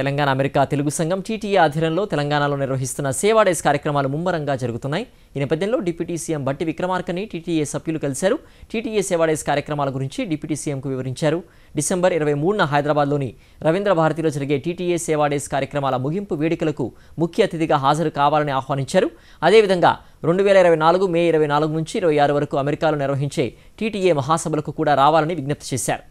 Telangana America Telugu సంఘం TTA ఆధ్వర్యంలో తెలంగాణలో నిర్వహిస్తున్న సేవా డేస్ కార్యక్రమాలు ముమ్మరంగా జరుగుతున్నాయి ఈ నేపథ్యంలో డిప్యూటీ సీఎం బట్టి విక్రమార్కని టీటీఏ సభ్యులు కలిశారు టీటీఏ సేవా డేస్ కార్యక్రమాల గురించి డిప్యూటీ సీఎంకు వివరించారు డిసెంబర్ ఇరవై మూడున హైదరాబాద్లోని రవీంద్ర భారతిలో జరిగే టీటీఏ సేవా డేస్ కార్యక్రమాల ముగింపు వేడుకలకు ముఖ్య అతిథిగా హాజరు కావాలని ఆహ్వానించారు అదేవిధంగా రెండు వేల ఇరవై నాలుగు మే ఇరవై నాలుగు నుంచి ఇరవై ఆరు వరకు అమెరికాలో నిర్వహించే టీటీఏ మహాసభలకు కూడా రావాలని విజ్ఞప్తి చేశారు